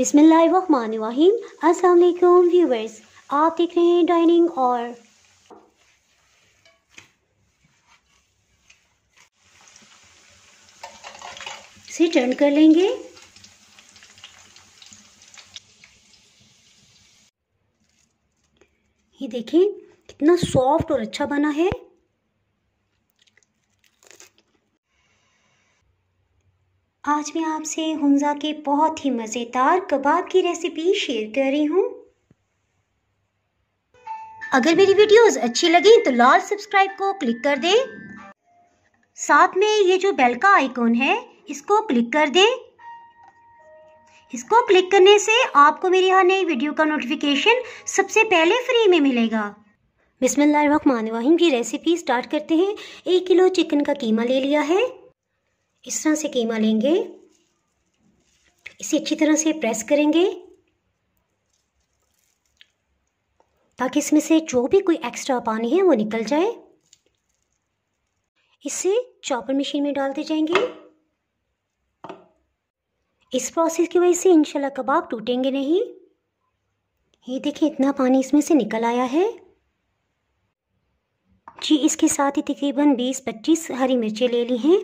अस्सलाम वालेकुम व्यूवर्स आप देख रहे हैं डाइनिंग और से टर्न कर लेंगे ये देखें कितना सॉफ्ट और अच्छा बना है आज मैं आपसे हुंजा के बहुत ही मज़ेदार कबाब की रेसिपी शेयर कर रही हूँ अगर मेरी वीडियोस अच्छी लगी तो लाल सब्सक्राइब को क्लिक कर दें साथ में ये जो बेल का आइकॉन है इसको क्लिक कर दें इसको क्लिक करने से आपको मेरी हर नई वीडियो का नोटिफिकेशन सबसे पहले फ्री में मिलेगा बिसमिल्लाम की रेसिपी स्टार्ट करते हैं एक किलो चिकन का कीमा ले लिया है इस तरह से कीमा लेंगे इसे अच्छी तरह से प्रेस करेंगे ताकि इसमें से जो भी कोई एक्स्ट्रा पानी है वो निकल जाए इसे चॉपर मशीन में डालते जाएंगे इस प्रोसेस की वजह से इंशाल्लाह कबाब टूटेंगे नहीं ये देखिए इतना पानी इसमें से निकल आया है जी इसके साथ ही तकरीबन 20-25 हरी मिर्चें ले ली हैं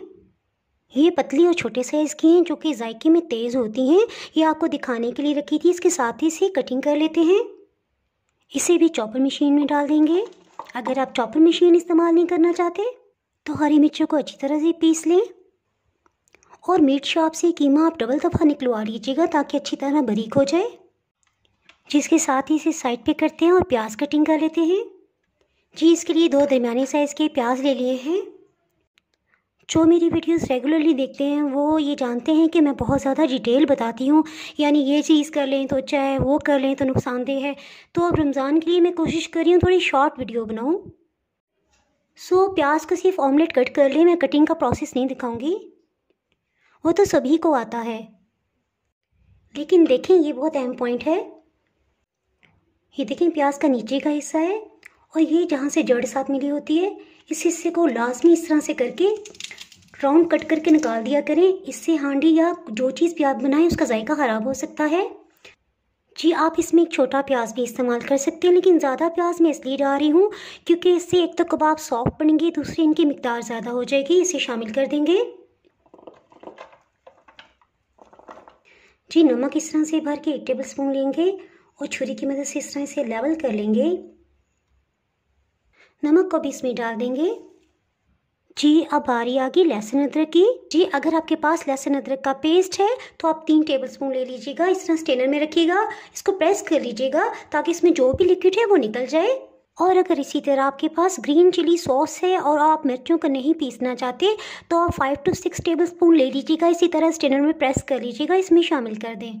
ये पतली और छोटे साइज़ की हैं जो कि जायके में तेज़ होती हैं ये आपको दिखाने के लिए रखी थी इसके साथ ही इसे कटिंग कर लेते हैं इसे भी चॉपर मशीन में डाल देंगे अगर आप चॉपर मशीन इस्तेमाल नहीं करना चाहते तो हरी मिर्चों को अच्छी तरह से पीस लें और मीट शॉप से कीमा आप डबल दफ़ा निकलवा लीजिएगा ताकि अच्छी तरह बरीक हो जाए जिसके साथ ही इसे साइड पे करते हैं और प्याज कटिंग कर लेते हैं जी इसके लिए दो दरमिया साइज़ के प्याज ले लिए हैं जो मेरी वीडियोस रेगुलरली देखते हैं वो ये जानते हैं कि मैं बहुत ज़्यादा डिटेल बताती हूँ यानी ये चीज़ कर लें तो अच्छा है वो कर लें तो नुकसानदेह है तो अब रमज़ान के लिए मैं कोशिश कर रही हूँ थोड़ी शॉर्ट वीडियो बनाऊँ सो so, प्याज को सिर्फ ऑमलेट कट कर लें मैं कटिंग का प्रोसेस नहीं दिखाऊँगी वो तो सभी को आता है लेकिन देखें ये बहुत अहम पॉइंट है ये देखें प्याज का नीचे का हिस्सा है और ये जहाँ से जड़ साथ मिली होती है इस हिस्से को लाजमी इस तरह से करके राउंड कट करके निकाल दिया करें इससे हांडी या जो चीज़ भी आप बनाएं उसका जायका ख़राब हो सकता है जी आप इसमें एक छोटा प्याज भी इस्तेमाल कर सकते हैं लेकिन ज़्यादा प्याज मैं इसलिए डाल रही हूँ क्योंकि इससे एक तो कबाब सॉफ्ट बनेंगे दूसरी इनकी मकदार ज़्यादा हो जाएगी इसे शामिल कर देंगे जी नमक इस तरह से भर के एक टेबल स्पून लेंगे और छुरी की मदद से इस तरह से लेवल कर लेंगे नमक को भी इसमें डाल देंगे जी अब आ रही आगे लहसुन अदरक की जी अगर आपके पास लहसुन अदरक का पेस्ट है तो आप तीन टेबल स्पून ले लीजिएगा इस तरह स्टेनर में रखिएगा इसको प्रेस कर लीजिएगा ताकि इसमें जो भी लिक्विड है वो निकल जाए और अगर इसी तरह आपके पास ग्रीन चिली सॉस है और आप मिर्चों को नहीं पीसना चाहते तो आप five to six tablespoon ले लीजिएगा इसी तरह स्टेनर में प्रेस कर लीजिएगा इसमें शामिल कर दें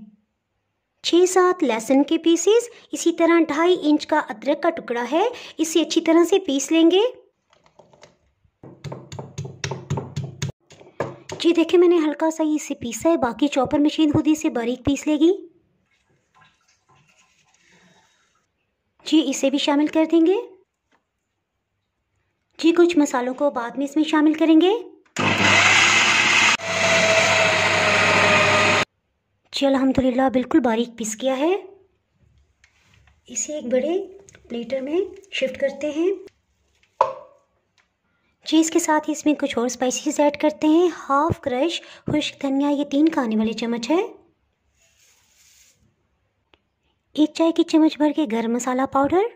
छः सात लहसुन के पीसेस इसी तरह ढाई इंच का अदरक का टुकड़ा है इसे अच्छी तरह से पीस लेंगे जी देखे मैंने हल्का सा ही इसे पीसा है बाकी चॉपर मशीन खुद ही इसे बारीक पीस लेगी जी इसे भी शामिल कर देंगे जी कुछ मसालों को बाद में इसमें शामिल करेंगे जी अलहमदिल्ला बिल्कुल बारीक पीस गया है इसे एक बड़े प्लेटर में शिफ्ट करते हैं जी इसके साथ ही इसमें कुछ और स्पाइसीज ऐड करते हैं हाफ क्रश खुश्क धनिया ये तीन खाने वाले चम्मच है एक चाय की चम्मच भर के गर्म मसाला पाउडर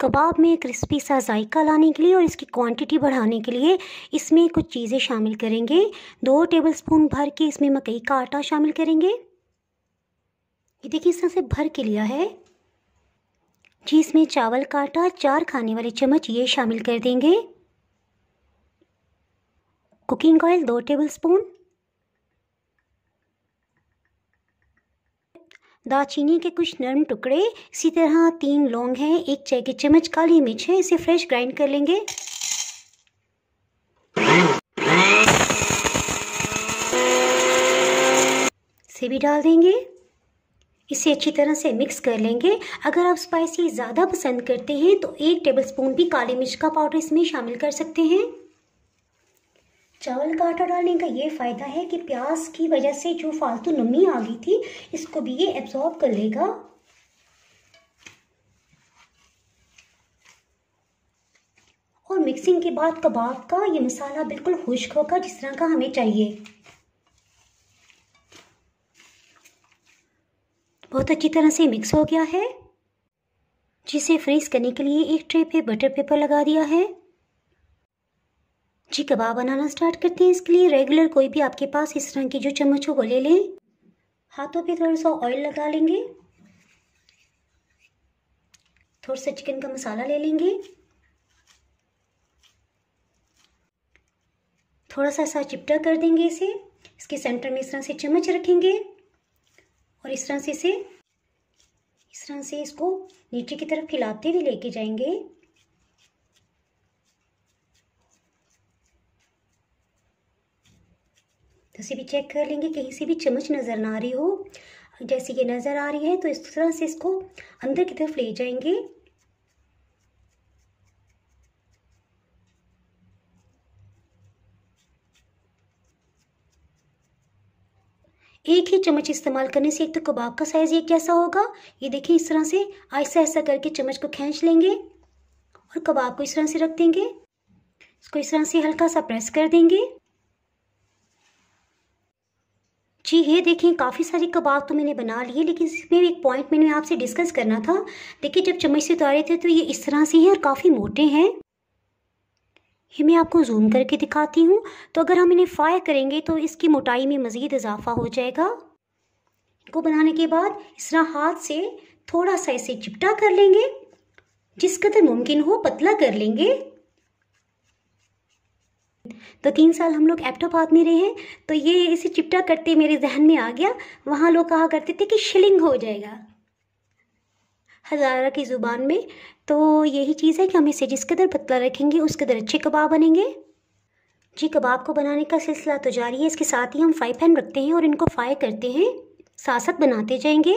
कबाब में क्रिस्पी सा जायका लाने के लिए और इसकी क्वांटिटी बढ़ाने के लिए इसमें कुछ चीज़ें शामिल करेंगे दो टेबलस्पून भर के इसमें मकई का आटा शामिल करेंगे ये देखिए इस तरह से भर के लिया है जिसमें चावल का आटा चार खाने वाले चम्मच ये शामिल कर देंगे कुकिंग ऑयल दो टेबल स्पून दालचीनी के कुछ नरम टुकड़े इसी तरह तीन लौंग हैं एक चाय के चम्मच काली मिर्च है इसे फ्रेश ग्राइंड कर लेंगे से भी डाल देंगे इसे अच्छी तरह से मिक्स कर लेंगे अगर आप स्पाइसी ज़्यादा पसंद करते हैं तो एक टेबलस्पून भी काली मिर्च का पाउडर इसमें शामिल कर सकते हैं चावल का आटा डालने का ये फ़ायदा है कि प्याज की वजह से जो फालतू नमी आ गई थी इसको भी ये एब्जॉर्ब कर लेगा और मिक्सिंग के बाद कबाब का ये मसाला बिल्कुल खुश्क होगा जिस तरह का हमें चाहिए बहुत अच्छी तरह से मिक्स हो गया है जिसे फ्रीज करने के लिए एक ट्रे पे बटर पेपर लगा दिया है जी कबाब बनाना स्टार्ट करते हैं इसके लिए रेगुलर कोई भी आपके पास इस तरह की जो चम्मच हो वो ले लें हाथों पे थोड़ा सा ऑयल लगा लेंगे थोड़ा सा चिकन का मसाला ले लेंगे थोड़ा सा ऐसा चिपटा कर देंगे इसे इसके सेंटर में इस तरह से चम्मच रखेंगे और इस तरह से इसे इस तरह से इसको नीचे की तरफ खिलाते हुए लेके जाएंगे तो इसे भी चेक कर लेंगे कहीं से भी चम्मच नज़र ना आ रही हो जैसे ये नज़र आ रही है तो इस तरह से इसको अंदर की तरफ ले जाएंगे एक ही चम्मच इस्तेमाल करने से एक तो कबाब का साइज़ ये कैसा होगा ये देखिए इस तरह से ऐसा ऐसा करके चम्मच को खींच लेंगे और कबाब को इस तरह से रख देंगे इसको इस तरह से हल्का सा प्रेस कर देंगे जी ये देखें काफ़ी सारे कबाब तो मैंने बना लिए लेकिन इसमें एक पॉइंट मैंने आपसे डिस्कस करना था देखिए जब चम्मच से उतारे थे तो ये इस तरह से हैं और काफ़ी मोटे हैं ये मैं आपको जूम करके दिखाती हूँ तो अगर हम इन्हें फायर करेंगे तो इसकी मोटाई में मज़ीद इजाफा हो जाएगा इनको बनाने के बाद इस तरह हाथ से थोड़ा सा इसे चिपटा कर लेंगे जिस कदर मुमकिन हो पतला कर लेंगे तो तीन साल हम लोग एपटॉप आदमी में रहे हैं तो ये इसे चिपटा करते मेरे जहन में आ गया वहाँ लोग कहा करते थे कि शिलिंग हो जाएगा हज़ारा की ज़ुबान में तो यही चीज़ है कि हम इसे जिस कदर पतला रखेंगे उस कदर अच्छे कबाब बनेंगे जी कबाब को बनाने का सिलसिला तो जारी है इसके साथ ही हम फ्राई पैन रखते हैं और इनको फ्राई करते हैं साथ साथ बनाते जाएंगे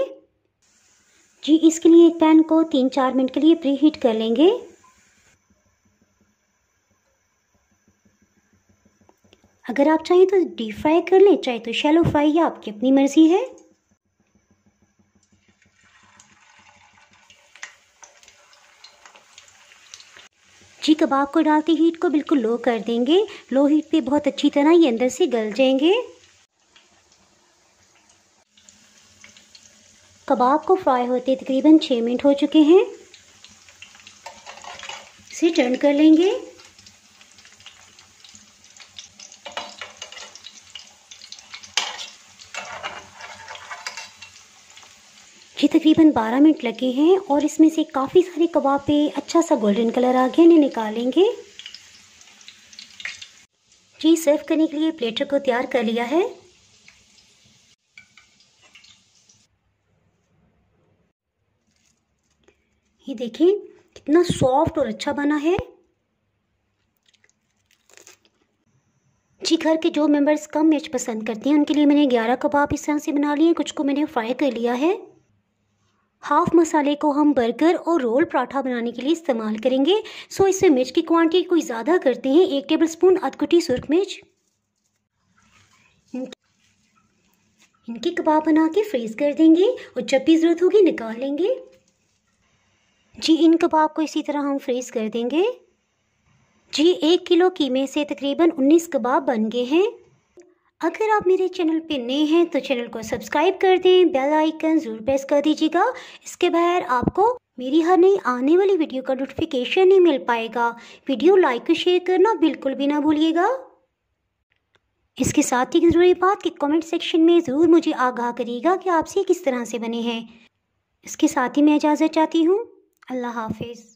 जी इसके लिए एक पैन को तीन चार मिनट के लिए प्री हीट कर लेंगे अगर आप चाहें तो डीप फ्राई कर लें चाहे तो शैलो फ्राई या आपकी अपनी मर्ज़ी है जी कबाब को डालते हीट को बिल्कुल लो कर देंगे लो हीट पे बहुत अच्छी तरह ये अंदर से गल जाएंगे कबाब को फ्राई होते तकरीबन छः मिनट हो चुके हैं इसे टर्न कर लेंगे मुझे तकरीबन 12 मिनट लगे हैं और इसमें से काफ़ी सारे कबाब पे अच्छा सा गोल्डन कलर आ गया इन्हें निकालेंगे जी सर्व करने के लिए प्लेटर को तैयार कर लिया है ये देखें कितना सॉफ्ट और अच्छा बना है जी घर के जो मेंबर्स कम मिर्च पसंद करते हैं उनके लिए मैंने 11 कबाब इस तरह से बना लिए कुछ को मैंने फ्राई कर लिया है हाफ मसाले को हम बर्गर और रोल पराठा बनाने के लिए इस्तेमाल करेंगे सो इसमें मिर्च की क्वांटिटी कोई ज़्यादा करते हैं एक टेबल स्पून अदकुटी सुरख मिर्च इनके कबाब बना के फ्रीज़ कर देंगे और जब भी ज़रूरत होगी निकाल लेंगे जी इन कबाब को इसी तरह हम फ्रीज़ कर देंगे जी एक किलो कीमे से तकरीबन 19 कबाब बन गए हैं अगर आप मेरे चैनल पे नए हैं तो चैनल को सब्सक्राइब कर दें बेल आइकन ज़रूर प्रेस कर दीजिएगा इसके बाहर आपको मेरी हर नई आने वाली वीडियो का नोटिफिकेशन ही मिल पाएगा वीडियो लाइक और शेयर करना बिल्कुल भी ना भूलिएगा इसके साथ ही ज़रूरी बात कि कमेंट सेक्शन में ज़रूर मुझे आगाह करिएगा कि आपसे किस तरह से बने हैं इसके साथ ही मैं इजाज़त चाहती हूँ अल्लाह हाफिज़